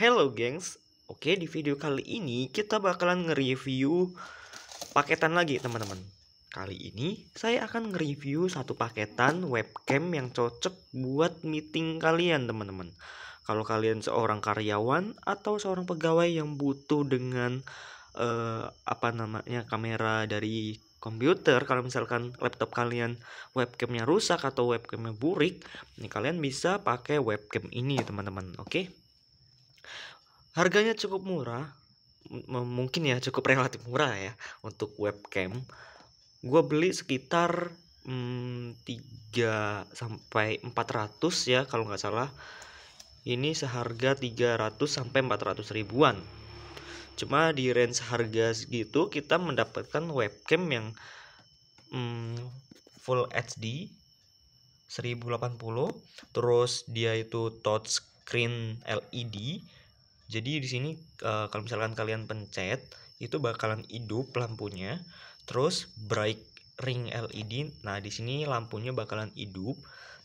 Hello gengs, oke di video kali ini kita bakalan nge-review paketan lagi teman-teman Kali ini saya akan nge-review satu paketan webcam yang cocok buat meeting kalian teman-teman Kalau kalian seorang karyawan atau seorang pegawai yang butuh dengan uh, apa namanya kamera dari komputer kalau misalkan laptop kalian webcamnya rusak atau webcamnya burik ini kalian bisa pakai webcam ini teman-teman oke okay? harganya cukup murah M mungkin ya cukup relatif murah ya untuk webcam gue beli sekitar hmm, 3 sampai 400 ya kalau nggak salah ini seharga 300 sampai 400 ribuan cuma di range harga segitu kita mendapatkan webcam yang hmm, full HD 1080 terus dia itu touch screen LED jadi di sini uh, kalau misalkan kalian pencet itu bakalan hidup lampunya, terus bright ring LED. Nah, di sini lampunya bakalan hidup.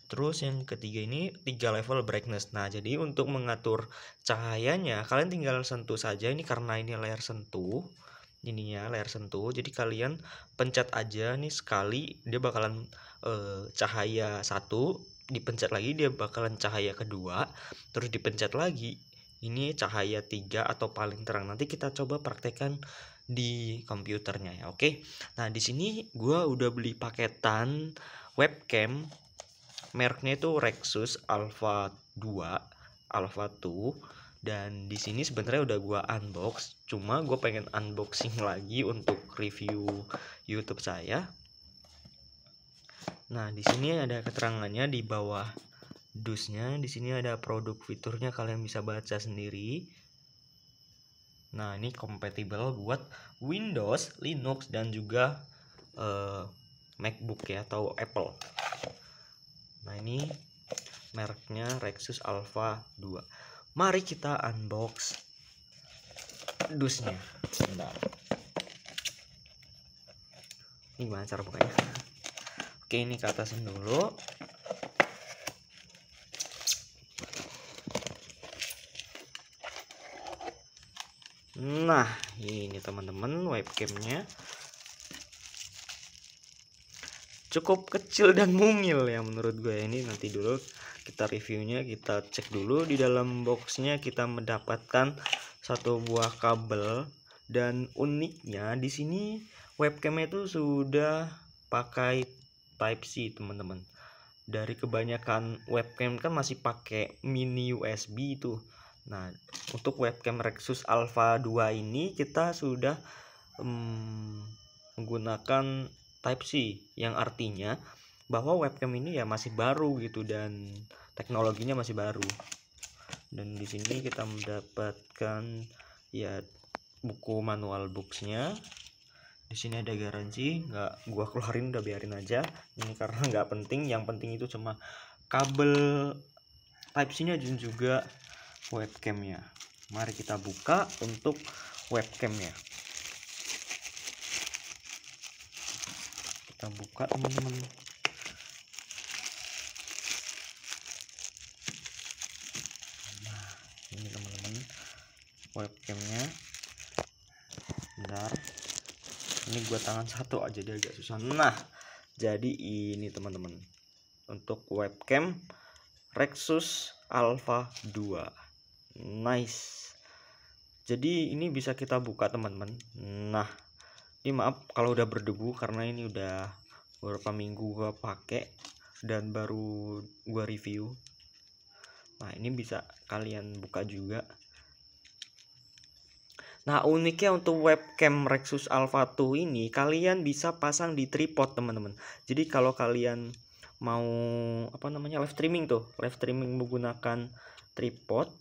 Terus yang ketiga ini tiga level brightness. Nah, jadi untuk mengatur cahayanya kalian tinggal sentuh saja ini karena ini layar sentuh. Ini ya layar sentuh. Jadi kalian pencet aja nih sekali dia bakalan e, cahaya satu, dipencet lagi dia bakalan cahaya kedua, terus dipencet lagi ini cahaya 3 atau paling terang nanti kita coba praktekkan di komputernya ya oke nah di sini gue udah beli paketan webcam mereknya itu Rexus Alpha 2 Alpha 2 dan di sini sebenarnya udah gue unbox cuma gue pengen unboxing lagi untuk review YouTube saya nah di sini ada keterangannya di bawah dusnya di sini ada produk fiturnya kalian bisa baca sendiri nah ini compatible buat Windows Linux dan juga uh, MacBook ya atau Apple nah ini mereknya Rexus Alpha 2 mari kita unbox dusnya sebentar ini gimana cara bukanya oke ini ke atasin dulu Nah, ini teman-teman webcamnya. Cukup kecil dan mungil ya menurut gue ini nanti dulu kita reviewnya kita cek dulu di dalam boxnya kita mendapatkan satu buah kabel dan uniknya di sini webcamnya itu sudah pakai Type C teman-teman dari kebanyakan webcam kan masih pakai mini USB itu Nah, untuk webcam Rexus Alpha 2 ini kita sudah hmm, menggunakan Type C yang artinya bahwa webcam ini ya masih baru gitu dan teknologinya masih baru. Dan di sini kita mendapatkan ya buku manual boxnya di sini ada garansi nggak gua keluarin udah biarin aja ini karena nggak penting yang penting itu cuma kabel type C nya dan juga webcamnya mari kita buka untuk webcamnya kita buka teman-teman nah ini teman-teman webcamnya bentar ini gua tangan satu aja dia agak susah nah jadi ini teman-teman untuk webcam Rexus Alpha 2 nice jadi ini bisa kita buka teman-teman nah ini maaf kalau udah berdebu karena ini udah beberapa minggu gua pakai dan baru gua review nah ini bisa kalian buka juga Nah uniknya untuk webcam Rexus Alpha 2 ini kalian bisa pasang di tripod teman-teman. Jadi kalau kalian mau apa namanya live streaming tuh, live streaming menggunakan tripod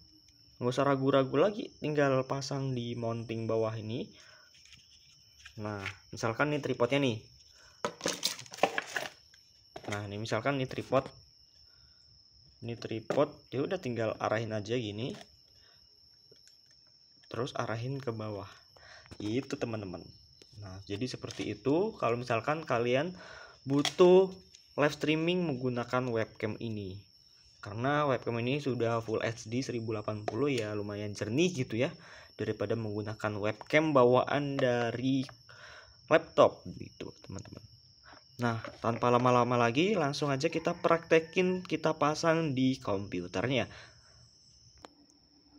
nggak usah ragu-ragu lagi tinggal pasang di mounting bawah ini nah misalkan nih tripodnya nih nah ini misalkan nih tripod ini tripod ya udah tinggal arahin aja gini terus arahin ke bawah itu teman-teman nah jadi seperti itu kalau misalkan kalian butuh live streaming menggunakan webcam ini karena webcam ini sudah full HD 1080 ya lumayan jernih gitu ya daripada menggunakan webcam bawaan dari laptop gitu teman-teman nah tanpa lama-lama lagi langsung aja kita praktekin kita pasang di komputernya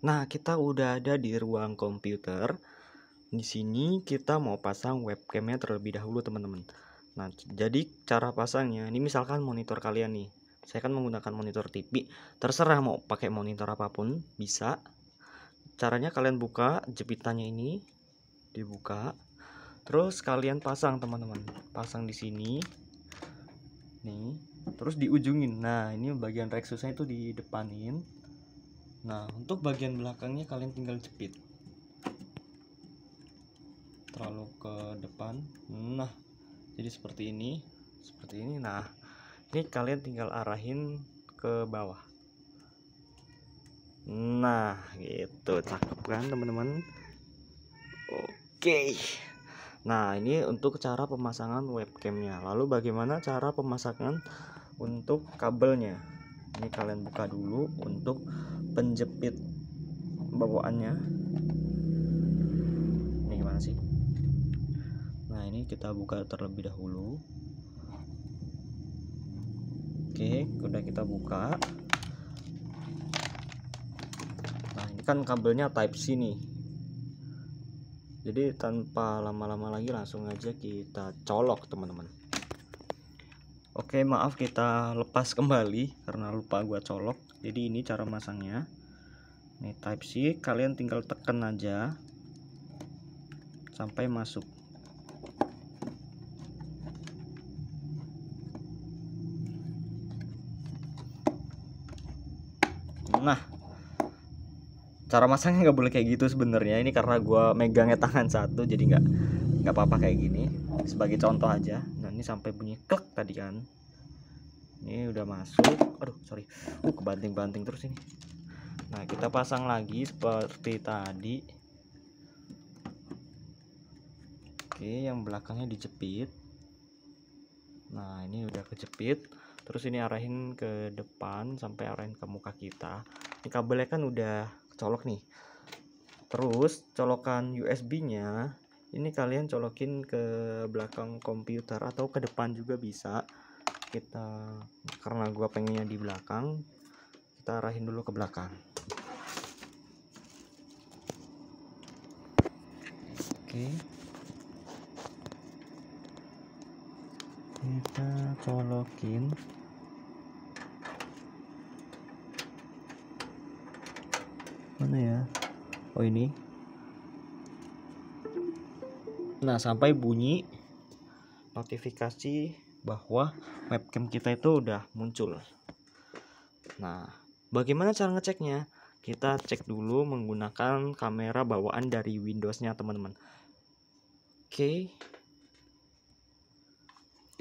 nah kita udah ada di ruang komputer di sini kita mau pasang webcamnya terlebih dahulu teman-teman nah jadi cara pasangnya ini misalkan monitor kalian nih saya kan menggunakan monitor TV terserah mau pakai monitor apapun bisa caranya kalian buka jepitannya ini dibuka terus kalian pasang teman-teman pasang di sini nih terus diujungin nah ini bagian reksusnya itu di depanin nah untuk bagian belakangnya kalian tinggal jepit terlalu ke depan nah jadi seperti ini seperti ini nah ini kalian tinggal arahin ke bawah nah gitu cakep kan teman-teman oke nah ini untuk cara pemasangan webcamnya lalu bagaimana cara pemasangan untuk kabelnya ini kalian buka dulu untuk penjepit bawaannya ini gimana sih nah ini kita buka terlebih dahulu oke udah kita buka nah ini kan kabelnya type C nih jadi tanpa lama-lama lagi langsung aja kita colok teman-teman oke maaf kita lepas kembali karena lupa gua colok jadi ini cara masangnya ini type C kalian tinggal tekan aja sampai masuk nah cara masangnya nggak boleh kayak gitu sebenarnya ini karena gue megangnya tangan satu jadi nggak nggak apa-apa kayak gini sebagai contoh aja nah ini sampai bunyi klik tadi kan ini udah masuk aduh sorry uh kebanting-banting terus ini nah kita pasang lagi seperti tadi oke yang belakangnya dijepit nah ini udah kejepit terus ini arahin ke depan sampai arahin ke muka kita ini kabelnya kan udah colok nih terus colokan USB nya ini kalian colokin ke belakang komputer atau ke depan juga bisa kita karena gua pengennya di belakang kita arahin dulu ke belakang oke kita colokin mana ya oh ini nah sampai bunyi notifikasi bahwa webcam kita itu udah muncul nah bagaimana cara ngeceknya kita cek dulu menggunakan kamera bawaan dari Windowsnya teman-teman oke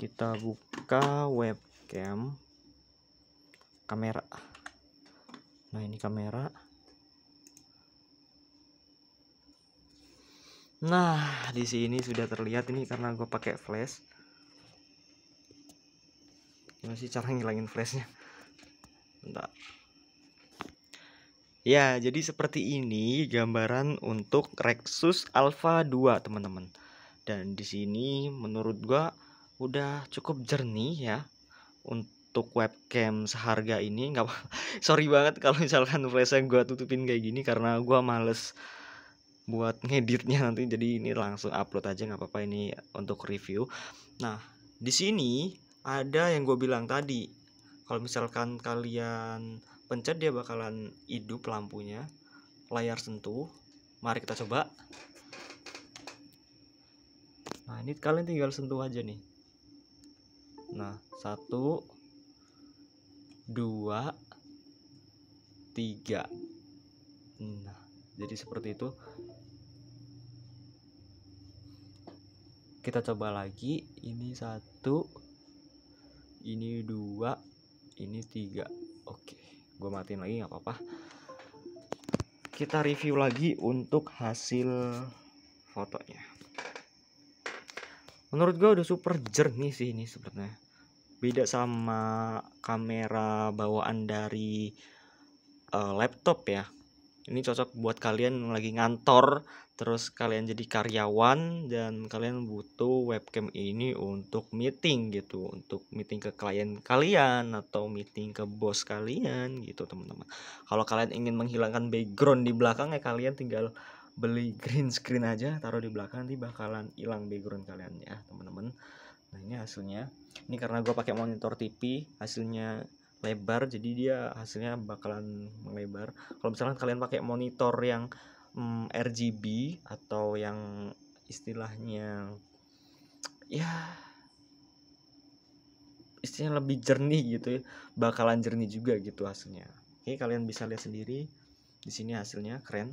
kita buka webcam kamera nah ini kamera Nah, di sini sudah terlihat ini karena gue pakai flash. Gimana sih cara ngilangin flashnya? Bentar. Ya, jadi seperti ini gambaran untuk Rexus Alpha 2, teman-teman. Dan di sini menurut gue udah cukup jernih ya untuk webcam seharga ini. Nggak sorry banget kalau misalkan flashnya gue tutupin kayak gini karena gue males buat ngeditnya nanti jadi ini langsung upload aja nggak apa-apa ini untuk review nah di sini ada yang gue bilang tadi kalau misalkan kalian pencet dia bakalan hidup lampunya layar sentuh mari kita coba nah ini kalian tinggal sentuh aja nih nah satu dua tiga nah jadi seperti itu kita coba lagi ini satu ini dua ini tiga oke gue matiin lagi nggak apa-apa kita review lagi untuk hasil fotonya menurut gue udah super jernih sih ini sebenarnya beda sama kamera bawaan dari uh, laptop ya ini cocok buat kalian yang lagi ngantor, terus kalian jadi karyawan dan kalian butuh webcam ini untuk meeting gitu, untuk meeting ke klien kalian atau meeting ke bos kalian gitu, teman-teman. Kalau kalian ingin menghilangkan background di belakang ya kalian tinggal beli green screen aja, taruh di belakang nanti bakalan hilang background kalian ya, teman-teman. Nah, ini hasilnya. Ini karena gue pakai monitor TV, hasilnya lebar jadi dia hasilnya bakalan melebar kalau misalnya kalian pakai monitor yang mm, RGB atau yang istilahnya ya istilahnya lebih jernih gitu ya bakalan jernih juga gitu hasilnya oke kalian bisa lihat sendiri di sini hasilnya keren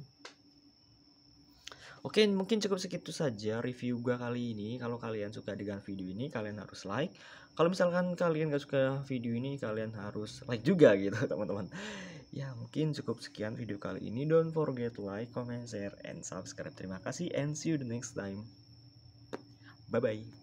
Oke, mungkin cukup segitu saja review gua kali ini. Kalau kalian suka dengan video ini, kalian harus like. Kalau misalkan kalian gak suka video ini, kalian harus like juga gitu, teman-teman. Ya, mungkin cukup sekian video kali ini. Don't forget like, comment, share, and subscribe. Terima kasih and see you the next time. Bye-bye.